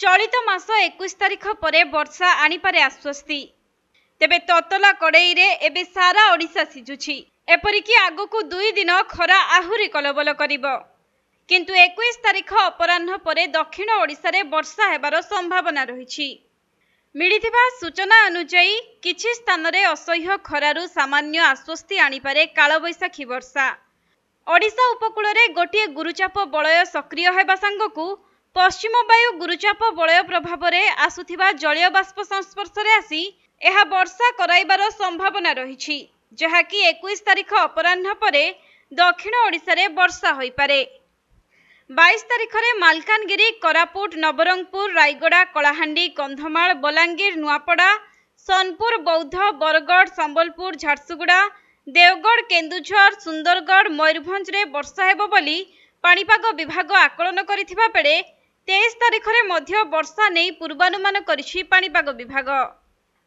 ଚଳିତ ମାସ ଏକୋଇଶ ତାରିଖ ପରେ ବର୍ଷା ଆଣିପାରେ ଆଶ୍ୱସ୍ତି ତେବେ ତତଲା କଡ଼େଇରେ ଏବେ ସାରା ଓଡ଼ିଶା ସିଝୁଛି ଏପରିକି ଆଗକୁ ଦୁଇ ଦିନ ଖରା ଆହୁରି କଲବଲ କରିବ କିନ୍ତୁ ଏକୋଇଶ ତାରିଖ ଅପରାହ୍ନ ପରେ ଦକ୍ଷିଣ ଓଡ଼ିଶାରେ ବର୍ଷା ହେବାର ସମ୍ଭାବନା ରହିଛି ମିଳିଥିବା ସୂଚନା ଅନୁଯାୟୀ କିଛି ସ୍ଥାନରେ ଅସହ୍ୟ ଖରାରୁ ସାମାନ୍ୟ ଆଶ୍ୱସ୍ତି ଆଣିପାରେ କାଳବୈଶାଖୀ ବର୍ଷା ଓଡ଼ିଶା ଉପକୂଳରେ ଗୋଟିଏ ଗୁରୁଚାପ ବଳୟ ସକ୍ରିୟ ହେବା ସାଙ୍ଗକୁ ପଶ୍ଚିମ ବାୟୁ ଗୁରୁଚାପ ବଳୟ ପ୍ରଭାବରେ ଆସୁଥିବା ଜଳୀୟ ବାଷ୍ପ ସଂସ୍ପର୍ଶରେ ଆସି ଏହା ବର୍ଷା କରାଇବାର ସମ୍ଭାବନା ରହିଛି ଯାହାକି ଏକୋଇଶ ତାରିଖ ଅପରାହ୍ନ ପରେ ଦକ୍ଷିଣ ଓଡ଼ିଶାରେ ବର୍ଷା ହୋଇପାରେ ବାଇଶ ତାରିଖରେ ମାଲକାନଗିରି କୋରାପୁଟ ନବରଙ୍ଗପୁର ରାୟଗଡ଼ା କଳାହାଣ୍ଡି କନ୍ଧମାଳ ବଲାଙ୍ଗୀର ନୂଆପଡ଼ା ସୋନପୁର ବୌଦ୍ଧ ବରଗଡ଼ ସମ୍ବଲପୁର ଝାରସୁଗୁଡ଼ା ଦେଓଗଡ଼ କେନ୍ଦୁଝର ସୁନ୍ଦରଗଡ଼ ମୟୂରଭଞ୍ଜରେ ବର୍ଷା ହେବ ବୋଲି ପାଣିପାଗ ବିଭାଗ ଆକଳନ କରିଥିବା ବେଳେ তেইশ তারিখে মধ্য বর্ষা নেই পূর্বানুমান করেছি পাপাগ বিভাগ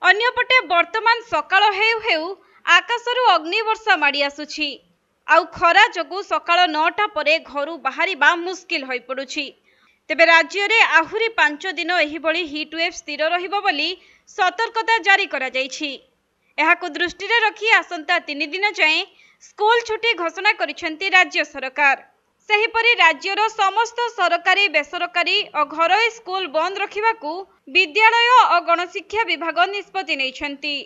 অন্যপটে বর্তমান সকাল হেউ হেউ আকাশরু অগ্নিবর্ষা মাড়ি আসুছি ଆଉ ଖରା ଯୋଗୁଁ ସକାଳ ନଅଟା ପରେ ଘରୁ ବାହାରିବା ମୁସ୍କିଲ ହୋଇପଡ଼ୁଛି ତେବେ ରାଜ୍ୟରେ ଆହୁରି ପାଞ୍ଚ ଦିନ ଏହିଭଳି ହିଟ୍ୱେଭ୍ ସ୍ଥିର ରହିବ ବୋଲି ସତର୍କତା ଜାରି କରାଯାଇଛି ଏହାକୁ ଦୃଷ୍ଟିରେ ରଖି ଆସନ୍ତା ତିନି ଦିନ ଯାଏଁ ସ୍କୁଲ ଛୁଟି ଘୋଷଣା କରିଛନ୍ତି ରାଜ୍ୟ ସରକାର ସେହିପରି ରାଜ୍ୟର ସମସ୍ତ ସରକାରୀ ବେସରକାରୀ ଓ ଘରୋଇ ସ୍କୁଲ ବନ୍ଦ ରଖିବାକୁ ବିଦ୍ୟାଳୟ ଓ ଗଣଶିକ୍ଷା ବିଭାଗ ନିଷ୍ପତ୍ତି ନେଇଛନ୍ତି